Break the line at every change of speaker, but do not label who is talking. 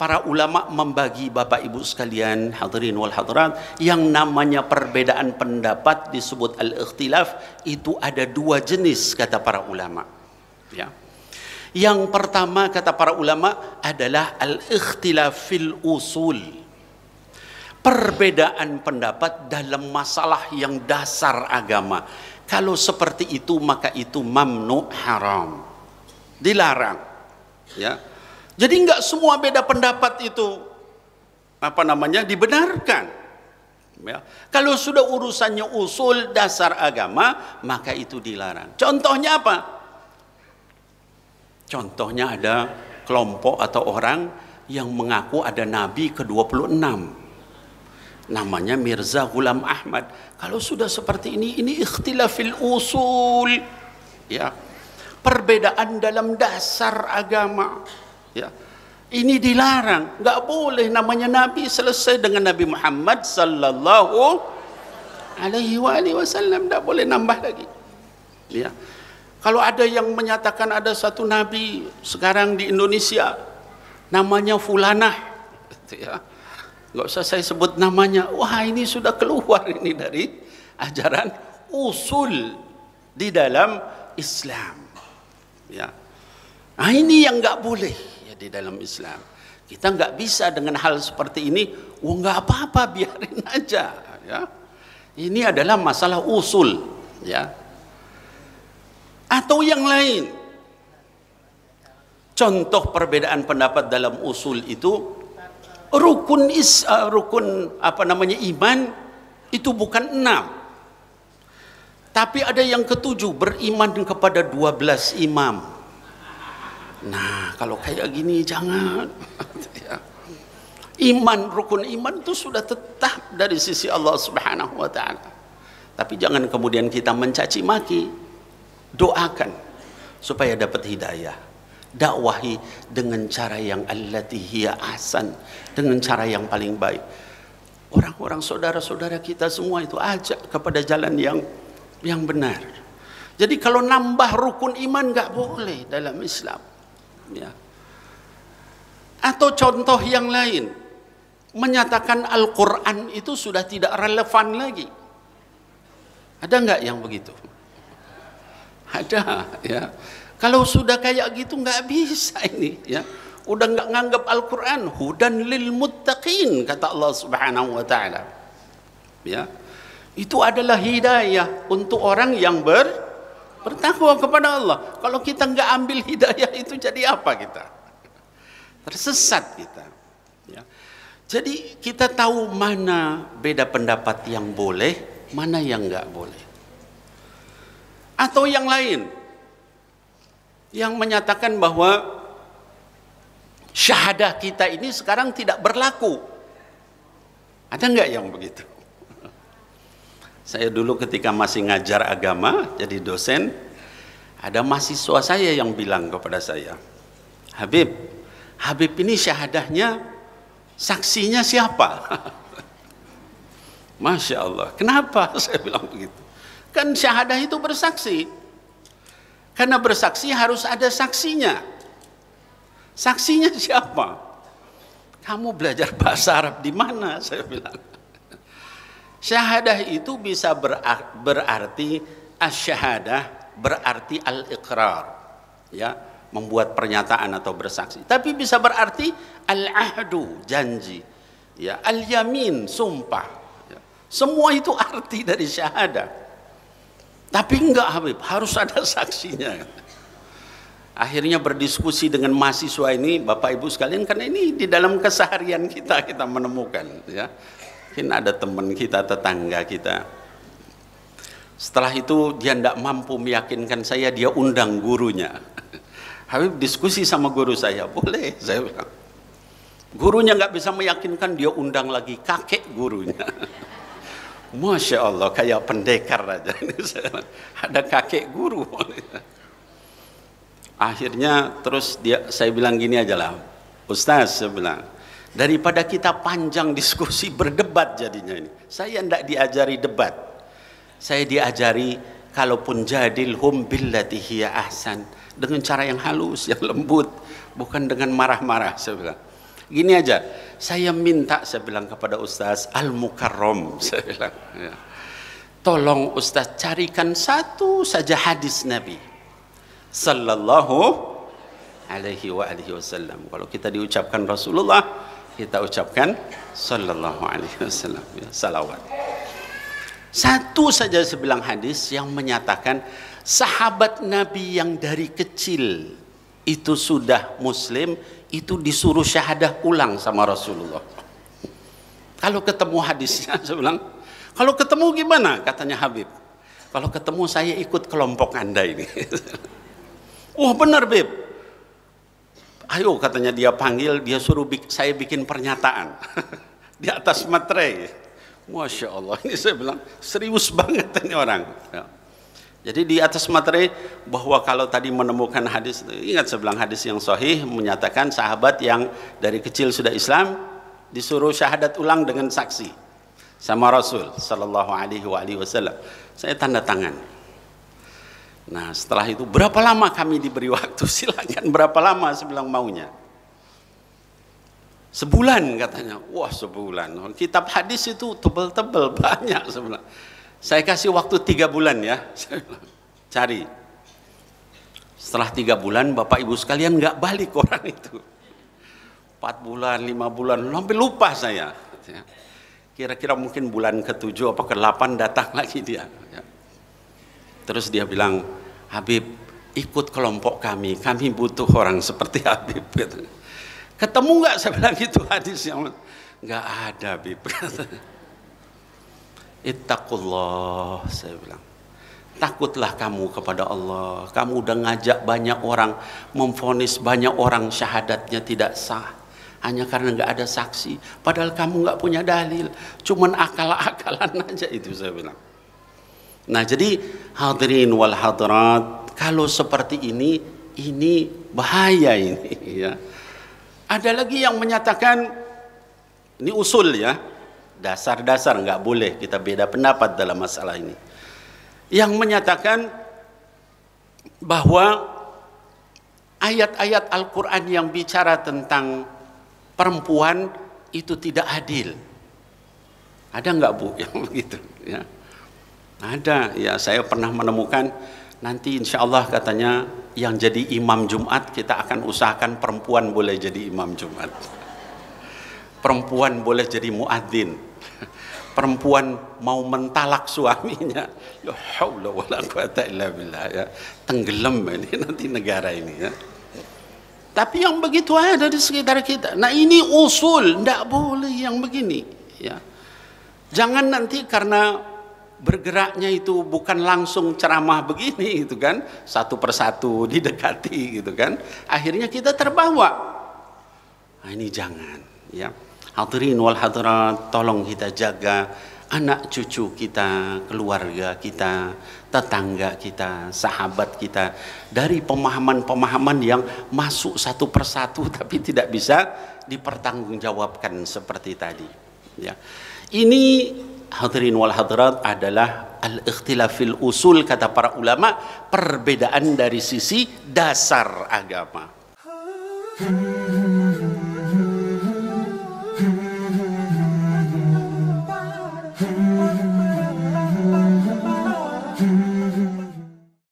para ulama membagi Bapak Ibu sekalian hadirin wal hadirat yang namanya perbedaan pendapat disebut al-ikhtilaf itu ada dua jenis kata para ulama ya yang pertama kata para ulama adalah al-ikhtilaf fil usul perbedaan pendapat dalam masalah yang dasar agama kalau seperti itu maka itu mamnu haram dilarang ya jadi nggak semua beda pendapat itu apa namanya dibenarkan. Ya. Kalau sudah urusannya usul dasar agama, maka itu dilarang. Contohnya apa? Contohnya ada kelompok atau orang yang mengaku ada nabi ke-26. Namanya Mirza Ghulam Ahmad. Kalau sudah seperti ini, ini ikhtilafil usul. Ya. Perbedaan dalam dasar agama. ya ini dilarang enggak boleh namanya nabi selesai dengan nabi Muhammad sallallahu alaihi wa alihi wasallam enggak boleh nambah lagi ya kalau ada yang menyatakan ada satu nabi sekarang di Indonesia namanya fulanah ya enggak usah saya sebut namanya wah ini sudah keluar ini dari ajaran usul di dalam Islam ya nah, ini yang enggak boleh di dalam Islam. Kita nggak bisa dengan hal seperti ini, oh nggak apa-apa biarin aja. Ya. Ini adalah masalah usul, ya. Atau yang lain. Contoh perbedaan pendapat dalam usul itu rukun is uh, rukun apa namanya iman itu bukan enam tapi ada yang ketujuh beriman kepada dua belas imam Nah, kalau kayak gini jangan. Ya. iman rukun iman itu sudah tetap dari sisi Allah Subhanahu wa taala. Tapi jangan kemudian kita mencaci maki. Doakan supaya dapat hidayah. Dakwahi dengan cara yang allati hiya ahsan, dengan cara yang paling baik. Orang-orang saudara-saudara kita semua itu ajak kepada jalan yang yang benar. Jadi kalau nambah rukun iman nggak boleh dalam Islam ya. Atau contoh yang lain, menyatakan Al-Quran itu sudah tidak relevan lagi. Ada nggak yang begitu? Ada, ya. Kalau sudah kayak gitu nggak bisa ini, ya. Udah nggak nganggap Al-Quran hudan lil muttaqin kata Allah Subhanahu wa taala. Ya. Itu adalah hidayah untuk orang yang ber Bertakwa kepada Allah. Kalau kita nggak ambil hidayah itu jadi apa kita? Tersesat kita. Ya. Jadi kita tahu mana beda pendapat yang boleh, mana yang nggak boleh. Atau yang lain yang menyatakan bahwa syahadah kita ini sekarang tidak berlaku. Ada nggak yang begitu? Saya dulu ketika masih ngajar agama, jadi dosen, ada mahasiswa saya yang bilang kepada saya, Habib, Habib ini syahadahnya, saksinya siapa? Masya Allah, kenapa saya bilang begitu? Kan syahadah itu bersaksi. Karena bersaksi harus ada saksinya. Saksinya siapa? Kamu belajar bahasa Arab di mana? Saya bilang. Syahadah itu bisa berarti asyahadah berarti al-iqrar. Ya, membuat pernyataan atau bersaksi. Tapi bisa berarti al-ahdu, janji. Ya, al-yamin, sumpah. Ya. Semua itu arti dari syahadah. Tapi enggak Habib, harus ada saksinya. Akhirnya berdiskusi dengan mahasiswa ini, Bapak Ibu sekalian, karena ini di dalam keseharian kita kita menemukan ya mungkin ada teman kita tetangga kita setelah itu dia tidak mampu meyakinkan saya dia undang gurunya Habib diskusi sama guru saya boleh saya bilang gurunya nggak bisa meyakinkan dia undang lagi kakek gurunya Masya Allah kayak pendekar aja ada kakek guru akhirnya terus dia saya bilang gini aja lah Ustaz saya bilang Daripada kita panjang diskusi berdebat jadinya ini. Saya tidak diajari debat. Saya diajari kalaupun jadil hum billati hiya ahsan dengan cara yang halus, yang lembut, bukan dengan marah-marah saya bilang. Gini aja, saya minta saya bilang kepada Ustaz Al Mukarrom saya bilang. Ya. Tolong Ustaz carikan satu saja hadis Nabi sallallahu alaihi wa alihi wasallam. Kalau kita diucapkan Rasulullah kita ucapkan sallallahu alaihi wasallam ya, salawat satu saja sebilang hadis yang menyatakan sahabat Nabi yang dari kecil itu sudah muslim itu disuruh syahadah ulang sama Rasulullah kalau ketemu hadisnya saya bilang kalau ketemu gimana katanya Habib kalau ketemu saya ikut kelompok anda ini wah oh, benar bib ayo katanya dia panggil, dia suruh bik, saya bikin pernyataan di atas materai. Masya Allah, ini saya bilang serius banget ini orang. Ya. Jadi di atas materai bahwa kalau tadi menemukan hadis, ingat saya hadis yang sahih menyatakan sahabat yang dari kecil sudah Islam disuruh syahadat ulang dengan saksi sama Rasul Shallallahu Alaihi Wasallam. Saya tanda tangan. Nah setelah itu berapa lama kami diberi waktu silakan berapa lama saya bilang maunya. Sebulan katanya, wah sebulan. Kitab hadis itu tebel-tebel banyak sebulan. Saya kasih waktu tiga bulan ya, saya cari. Setelah tiga bulan bapak ibu sekalian nggak balik orang itu. Empat bulan, lima bulan, sampai lupa saya. Ya. Kira-kira mungkin bulan ketujuh apa ke delapan datang lagi dia. Ya. Terus dia bilang, Habib, ikut kelompok kami, kami butuh orang seperti Habib. Gitu. Ketemu nggak saya bilang gitu hadis yang nggak ada Habib. Gitu. saya bilang. Takutlah kamu kepada Allah. Kamu udah ngajak banyak orang, memfonis banyak orang syahadatnya tidak sah hanya karena nggak ada saksi. Padahal kamu nggak punya dalil, cuman akal-akalan aja itu saya bilang. Nah, jadi hadirin wal hadirat, kalau seperti ini ini bahaya ini ya. Ada lagi yang menyatakan ini usul ya. Dasar-dasar nggak boleh kita beda pendapat dalam masalah ini. Yang menyatakan bahwa ayat-ayat Al-Qur'an yang bicara tentang perempuan itu tidak adil. Ada nggak bu yang begitu? Ya. Ada, ya saya pernah menemukan nanti insya Allah katanya yang jadi imam Jumat kita akan usahakan perempuan boleh jadi imam Jumat. Perempuan boleh jadi muadzin. Perempuan mau mentalak suaminya. Ya allah wala quwata billah ya. Tenggelam ini nanti negara ini ya. Tapi yang begitu ada di sekitar kita. Nah ini usul, tidak boleh yang begini. Ya. Jangan nanti karena bergeraknya itu bukan langsung ceramah begini gitu kan satu persatu didekati gitu kan akhirnya kita terbawa nah, ini jangan ya hadirin wal hadirat tolong kita jaga anak cucu kita keluarga kita tetangga kita sahabat kita dari pemahaman-pemahaman yang masuk satu persatu tapi tidak bisa dipertanggungjawabkan seperti tadi ya ini hadirin wal hadirat adalah al ikhtilafil usul kata para ulama perbedaan dari sisi dasar agama. Hmm.